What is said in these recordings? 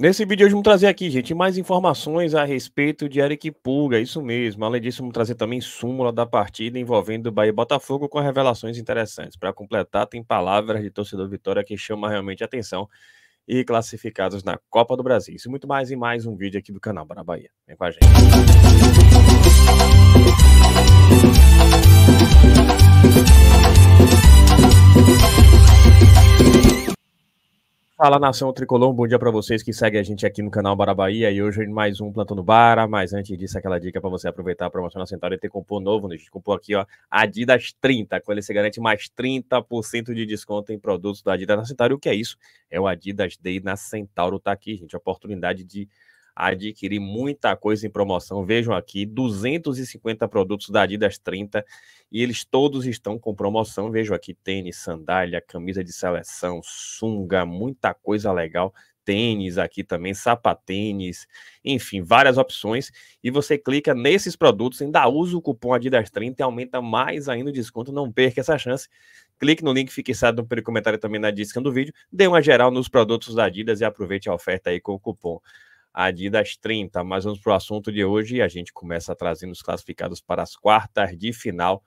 Nesse vídeo hoje vamos trazer aqui, gente, mais informações a respeito de Eric Pulga, isso mesmo. Além disso, vamos trazer também súmula da partida envolvendo o Bahia e Botafogo com revelações interessantes. Para completar, tem palavras de torcedor Vitória que chama realmente atenção e classificados na Copa do Brasil. Isso e muito mais em mais um vídeo aqui do canal Bora Bahia. Vem com a gente. Fala nação tricolor, bom dia para vocês que seguem a gente aqui no canal Bara Bahia e hoje mais um plantando Bara, mas antes disso aquela dica para você aproveitar a promoção na Centauri e ter cupom novo, né? a gente cupom aqui ó, Adidas 30, com ele você garante mais 30% de desconto em produtos da Adidas na Centauri. o que é isso? É o Adidas Day na Centauro, tá aqui gente, oportunidade de adquirir muita coisa em promoção. Vejam aqui, 250 produtos da Adidas 30 e eles todos estão com promoção. Vejam aqui tênis, sandália, camisa de seleção, sunga, muita coisa legal. Tênis aqui também, sapatênis, enfim, várias opções. E você clica nesses produtos, ainda usa o cupom Adidas30 e aumenta mais ainda o desconto. Não perca essa chance. Clique no link fixado no comentário também na descrição do vídeo. Dê uma geral nos produtos da Adidas e aproveite a oferta aí com o cupom Adidas 30. Mas vamos para o assunto de hoje e a gente começa trazendo os classificados para as quartas de final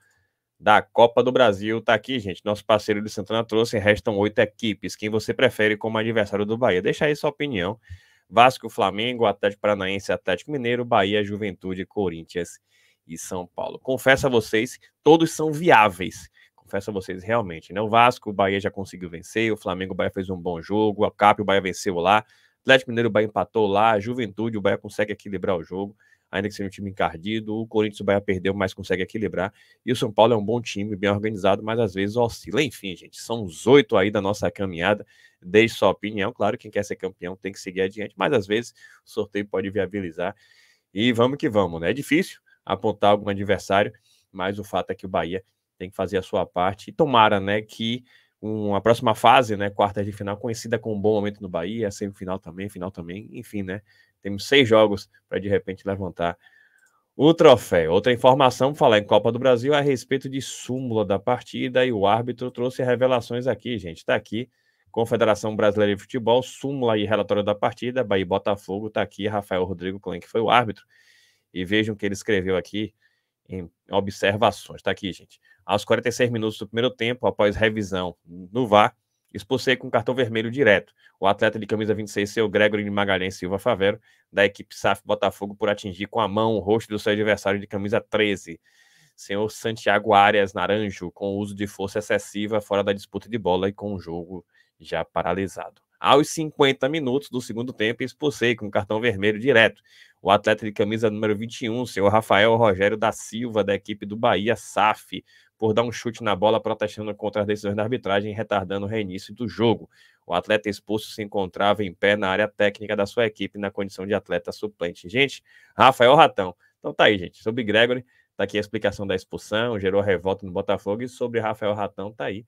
da Copa do Brasil. Está aqui, gente. Nosso parceiro de Santana trouxe. Restam oito equipes. Quem você prefere como adversário do Bahia? Deixa aí sua opinião. Vasco, Flamengo, Atlético Paranaense, Atlético Mineiro, Bahia, Juventude, Corinthians e São Paulo. Confesso a vocês, todos são viáveis. Confesso a vocês realmente, né? O Vasco, o Bahia já conseguiu vencer, o Flamengo, o Bahia fez um bom jogo, o Cap, o Bahia venceu lá, Atlético Mineiro, o Bahia empatou lá. A Juventude, o Bahia consegue equilibrar o jogo, ainda que seja um time encardido. O Corinthians, o Bahia perdeu, mas consegue equilibrar. E o São Paulo é um bom time, bem organizado, mas às vezes oscila. Enfim, gente, são os oito aí da nossa caminhada. Deixe sua opinião. Claro, quem quer ser campeão tem que seguir adiante, mas às vezes o sorteio pode viabilizar. E vamos que vamos, né? É difícil apontar algum adversário, mas o fato é que o Bahia tem que fazer a sua parte. E tomara, né, que uma próxima fase, né? Quartas de final, conhecida com um bom momento no Bahia, semifinal também, final também, enfim, né? Temos seis jogos para de repente levantar o troféu. Outra informação, falar em Copa do Brasil, a respeito de súmula da partida, e o árbitro trouxe revelações aqui, gente. Está aqui, Confederação Brasileira de Futebol, súmula e relatório da partida, Bahia Botafogo, está aqui, Rafael Rodrigo Clen, que foi o árbitro. E vejam o que ele escreveu aqui em observações. Está aqui, gente. Aos 46 minutos do primeiro tempo, após revisão no VAR, expulsei com cartão vermelho direto. O atleta de camisa 26, seu Gregory Magalhães Silva Favero, da equipe SAF Botafogo, por atingir com a mão o rosto do seu adversário de camisa 13. Senhor Santiago Arias Naranjo, com uso de força excessiva fora da disputa de bola e com o jogo já paralisado. Aos 50 minutos do segundo tempo, expulsei com cartão vermelho direto. O atleta de camisa número 21, senhor Rafael Rogério da Silva, da equipe do Bahia SAF, por dar um chute na bola protestando contra as decisões da arbitragem, retardando o reinício do jogo. O atleta expulso se encontrava em pé na área técnica da sua equipe na condição de atleta suplente. Gente, Rafael Ratão. Então tá aí, gente. Sobre Gregory, tá aqui a explicação da expulsão, gerou revolta no Botafogo e sobre Rafael Ratão tá aí.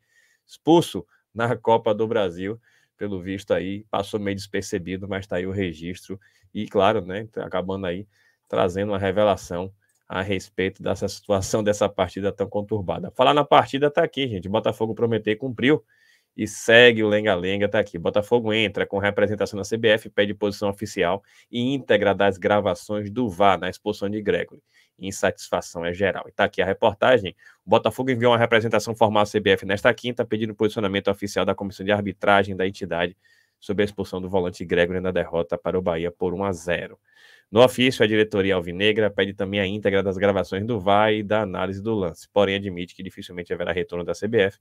Expulso na Copa do Brasil pelo visto aí, passou meio despercebido, mas está aí o registro. E claro, né, tá acabando aí trazendo uma revelação a respeito dessa situação, dessa partida tão conturbada. Falar na partida tá aqui, gente. Botafogo prometeu cumpriu e segue o lenga-lenga, tá aqui. Botafogo entra com representação na CBF, pede posição oficial e íntegra das gravações do VAR na expulsão de Gregory. Insatisfação é geral. E tá aqui a reportagem. O Botafogo enviou uma representação formal à CBF nesta quinta, pedindo posicionamento oficial da comissão de arbitragem da entidade sobre a expulsão do volante Gregory na derrota para o Bahia por 1 a 0. No ofício, a diretoria alvinegra pede também a íntegra das gravações do VAR e da análise do lance, porém admite que dificilmente haverá retorno da CBF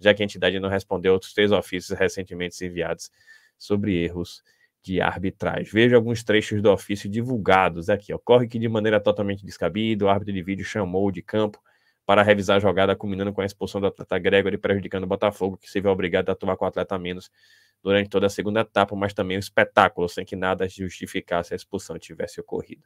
já que a entidade não respondeu outros três ofícios recentemente enviados sobre erros de arbitragem. Veja alguns trechos do ofício divulgados aqui. Ocorre que, de maneira totalmente descabida, o árbitro de vídeo chamou de campo para revisar a jogada, culminando com a expulsão do atleta Gregory, prejudicando o Botafogo, que se viu obrigado a atuar com o atleta menos durante toda a segunda etapa, mas também o espetáculo, sem que nada justificasse a expulsão tivesse ocorrido.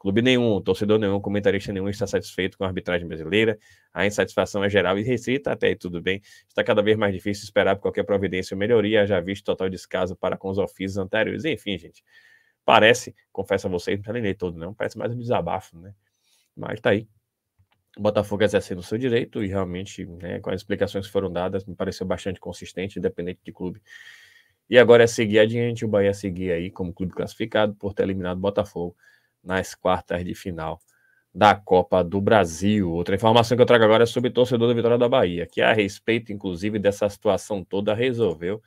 Clube nenhum, torcedor nenhum, comentarista nenhum está satisfeito com a arbitragem brasileira. A insatisfação é geral e restrita até aí, tudo bem. Está cada vez mais difícil esperar por qualquer providência ou melhoria, já visto total descaso para com os ofícios anteriores. Enfim, gente, parece, confesso a vocês, não precisa ler todo não, parece mais um desabafo, né? Mas tá aí. O Botafogo exercendo o seu direito e realmente, né, com as explicações que foram dadas, me pareceu bastante consistente, independente de clube. E agora é seguir adiante, o Bahia seguir aí como clube classificado por ter eliminado o Botafogo nas quartas de final da Copa do Brasil. Outra informação que eu trago agora é sobre o torcedor da Vitória da Bahia, que a respeito, inclusive, dessa situação toda, resolveu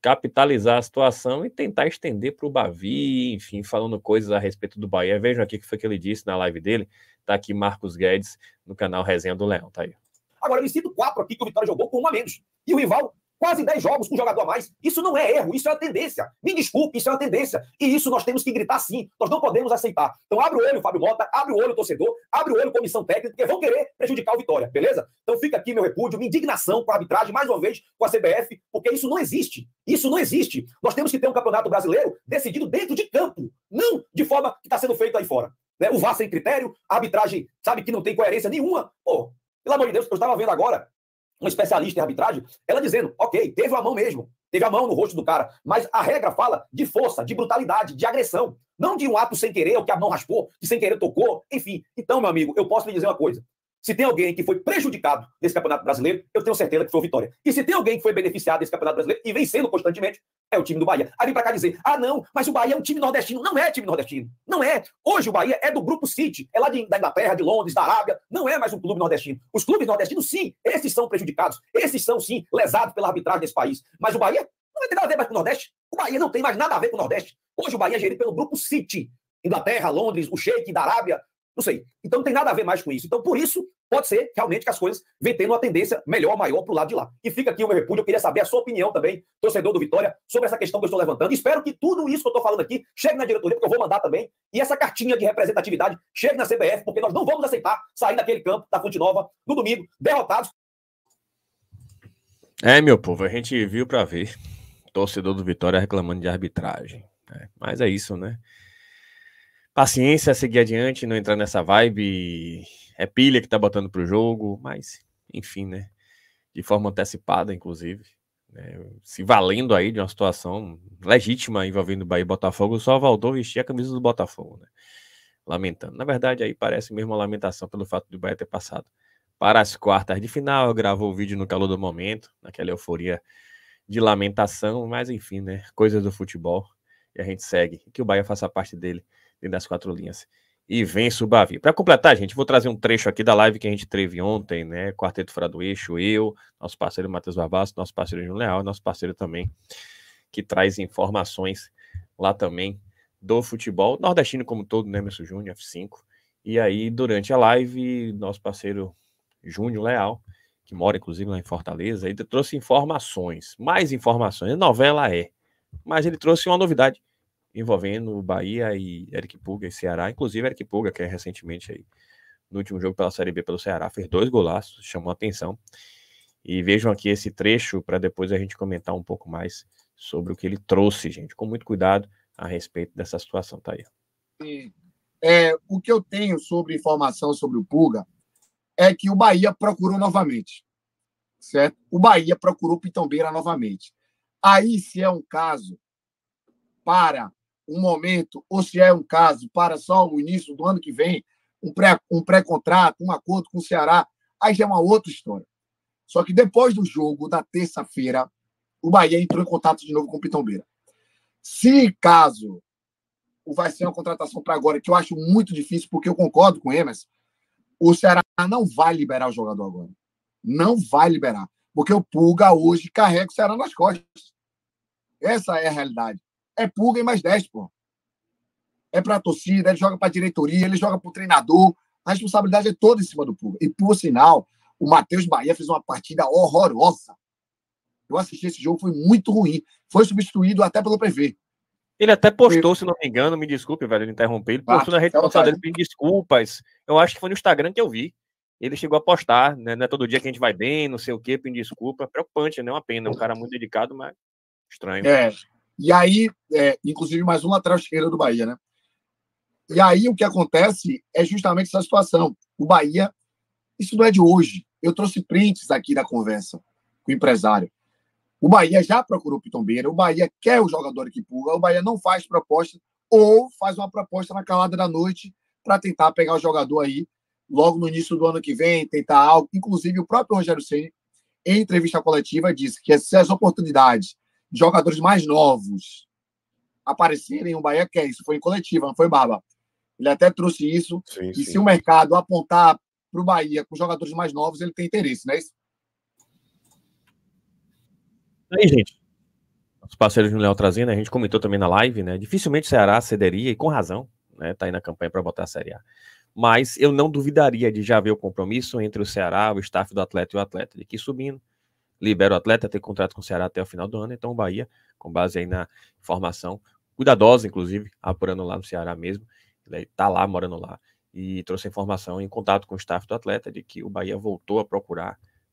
capitalizar a situação e tentar estender para o Bavi, enfim, falando coisas a respeito do Bahia. Vejam aqui o que foi que ele disse na live dele. Tá aqui Marcos Guedes no canal Resenha do Leão, tá aí. Agora eu me sinto quatro aqui que o Vitória jogou com um menos. E o rival quase 10 jogos com um jogador a mais. Isso não é erro, isso é uma tendência. Me desculpe, isso é uma tendência. E isso nós temos que gritar sim, nós não podemos aceitar. Então abre o olho, Fábio Mota, abre o olho, torcedor, abre o olho, comissão técnica, porque vão querer prejudicar o Vitória, beleza? Então fica aqui meu repúdio, minha indignação com a arbitragem, mais uma vez com a CBF, porque isso não existe. Isso não existe. Nós temos que ter um campeonato brasileiro decidido dentro de campo, não de forma que está sendo feito aí fora. Né? O VAR sem critério, a arbitragem sabe que não tem coerência nenhuma. Pô, pelo amor de Deus, eu estava vendo agora uma especialista em arbitragem, ela dizendo, ok, teve a mão mesmo, teve a mão no rosto do cara, mas a regra fala de força, de brutalidade, de agressão, não de um ato sem querer, ou que a mão raspou, que sem querer tocou, enfim. Então, meu amigo, eu posso lhe dizer uma coisa, se tem alguém que foi prejudicado nesse Campeonato Brasileiro, eu tenho certeza que foi o Vitória. E se tem alguém que foi beneficiado desse Campeonato Brasileiro e vencendo constantemente, é o time do Bahia. Aí vem pra cá dizer, ah não, mas o Bahia é um time nordestino. Não é time nordestino. Não é. Hoje o Bahia é do Grupo City. É lá de, da Inglaterra, de Londres, da Arábia. Não é mais um clube nordestino. Os clubes nordestinos, sim, esses são prejudicados. Esses são, sim, lesados pela arbitragem desse país. Mas o Bahia não vai ter nada a ver mais com o Nordeste. O Bahia não tem mais nada a ver com o Nordeste. Hoje o Bahia é gerido pelo Grupo City. Inglaterra, Londres, o Sheik da Arábia, não sei. Então não tem nada a ver mais com isso. Então, por isso, pode ser realmente que as coisas vêm tendo uma tendência melhor, maior para o lado de lá. E fica aqui o meu repúdio. Eu queria saber a sua opinião também, torcedor do Vitória, sobre essa questão que eu estou levantando. Espero que tudo isso que eu estou falando aqui chegue na diretoria, porque eu vou mandar também. E essa cartinha de representatividade chegue na CBF, porque nós não vamos aceitar sair daquele campo da Fonte Nova no domingo, derrotados. É, meu povo, a gente viu para ver. Torcedor do Vitória reclamando de arbitragem. É, mas é isso, né? paciência, seguir adiante, não entrar nessa vibe. É pilha que tá botando pro jogo, mas, enfim, né? De forma antecipada, inclusive. Né? Se valendo aí de uma situação legítima envolvendo o Bahia e Botafogo, só Valdou vestir a camisa do Botafogo, né? Lamentando. Na verdade, aí parece mesmo uma lamentação pelo fato do Bahia ter passado para as quartas de final. Gravou o vídeo no calor do momento, naquela euforia de lamentação, mas enfim, né? Coisas do futebol e a gente segue. Que o Bahia faça parte dele dentro das quatro linhas. E vence o Bavi. Para completar, gente, vou trazer um trecho aqui da live que a gente teve ontem, né? Quarteto Fora do Eixo, eu, nosso parceiro Matheus Barbasso, nosso parceiro Júnior Leal, nosso parceiro também, que traz informações lá também do futebol nordestino como todo, né, Messi Júnior, F5. E aí, durante a live, nosso parceiro Júnior Leal, que mora inclusive lá em Fortaleza, ele trouxe informações, mais informações. A novela é, mas ele trouxe uma novidade envolvendo Bahia e Eric Puga e Ceará, inclusive Eric Puga, que é recentemente aí no último jogo pela Série B pelo Ceará, fez dois golaços, chamou a atenção. E vejam aqui esse trecho para depois a gente comentar um pouco mais sobre o que ele trouxe, gente, com muito cuidado a respeito dessa situação, tá aí. É, o que eu tenho sobre informação sobre o Puga é que o Bahia procurou novamente, certo? O Bahia procurou Pitombeira novamente. Aí se é um caso para um momento, ou se é um caso, para só o início do ano que vem, um pré-contrato, um, pré um acordo com o Ceará, aí já é uma outra história. Só que depois do jogo, da terça-feira, o Bahia entrou em contato de novo com o Pitombeira. Se caso vai ser uma contratação para agora, que eu acho muito difícil, porque eu concordo com o Emerson, o Ceará não vai liberar o jogador agora. Não vai liberar. Porque o Pulga hoje carrega o Ceará nas costas. Essa é a realidade é pulga e mais 10, pô. É para a torcida, ele joga para a diretoria, ele joga para o treinador. A responsabilidade é toda em cima do pulga. E, por sinal, o Matheus Bahia fez uma partida horrorosa. Eu assisti esse jogo, foi muito ruim. Foi substituído até pelo PV. Ele até postou, se não me engano, me desculpe, velho, de interromper. Ele postou ah, na rede é social dele pedindo desculpas. Eu acho que foi no Instagram que eu vi. Ele chegou a postar, né? Não é todo dia que a gente vai bem, não sei o quê, pedindo desculpa. Preocupante, é Uma pena. É um cara muito dedicado, mas estranho. É, e aí, é, inclusive mais um lateral esquerdo do Bahia, né? E aí o que acontece é justamente essa situação. O Bahia, isso não é de hoje. Eu trouxe prints aqui da conversa com o empresário. O Bahia já procurou o Pitombeira, o Bahia quer o jogador que pula, o Bahia não faz proposta ou faz uma proposta na calada da noite para tentar pegar o jogador aí logo no início do ano que vem, tentar algo. Inclusive, o próprio Rogério Ceni em entrevista coletiva, disse que se as oportunidades jogadores mais novos aparecerem, o Bahia quer isso. Foi em coletiva, não foi Barba? Ele até trouxe isso. Sim, e sim. se o mercado apontar para o Bahia com jogadores mais novos, ele tem interesse, não é isso? Aí, gente. Os parceiros do Léo trazendo, a gente comentou também na live, né? Dificilmente o Ceará cederia, e com razão, né? Tá aí na campanha para botar a Série A. Mas eu não duvidaria de já ver o compromisso entre o Ceará, o staff do atleta e o atleta, Ele aqui subindo, libera o atleta, tem contrato com o Ceará até o final do ano, então o Bahia, com base aí na informação cuidadosa, inclusive, apurando lá no Ceará mesmo, ele está lá, morando lá, e trouxe a informação em contato com o staff do atleta de que o Bahia voltou a procurar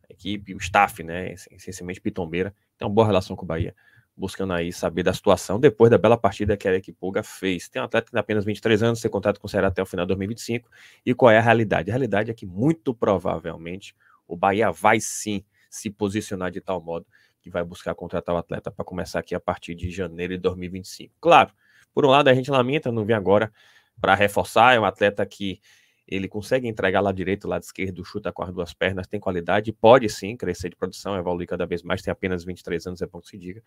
a equipe, o staff, né, essencialmente Pitombeira, tem então uma boa relação com o Bahia, buscando aí saber da situação depois da bela partida que a equipe Puga fez. Tem um atleta que tem apenas 23 anos, tem contrato com o Ceará até o final de 2025, e qual é a realidade? A realidade é que muito provavelmente o Bahia vai sim se posicionar de tal modo que vai buscar contratar o atleta para começar aqui a partir de janeiro de 2025. Claro, por um lado a gente lamenta não vir agora para reforçar, é um atleta que ele consegue entregar lá direito, lado esquerdo, chuta com as duas pernas, tem qualidade, pode sim crescer de produção, evoluir cada vez mais, tem apenas 23 anos, é bom que se diga.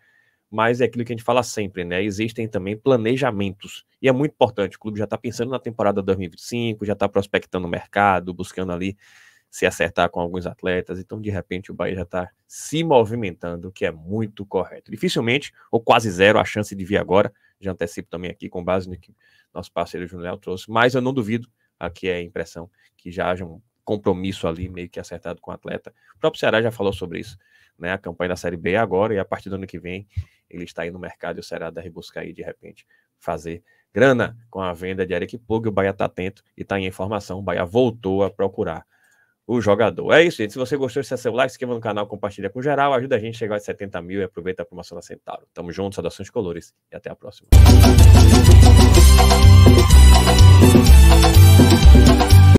Mas é aquilo que a gente fala sempre, né? Existem também planejamentos. E é muito importante. O clube já está pensando na temporada 2025, já está prospectando o mercado, buscando ali se acertar com alguns atletas. Então, de repente, o Bahia já está se movimentando, o que é muito correto. Dificilmente, ou quase zero, a chance de vir agora. Já antecipo também aqui, com base no que nosso parceiro Júnior trouxe. Mas eu não duvido, aqui é a impressão, que já haja um compromisso ali meio que acertado com o atleta. O próprio Ceará já falou sobre isso. Né? A campanha da Série B é agora e a partir do ano que vem ele está aí no mercado e o Ceará deve buscar aí de repente fazer grana com a venda de Eric O Bahia está atento e está em informação. O Bahia voltou a procurar o jogador. É isso, gente. Se você gostou, se seu like, se inscreva no canal, compartilha com geral, ajuda a gente a chegar aos 70 mil e aproveita a promoção da Centauro. Tamo junto, saudações colores e até a próxima.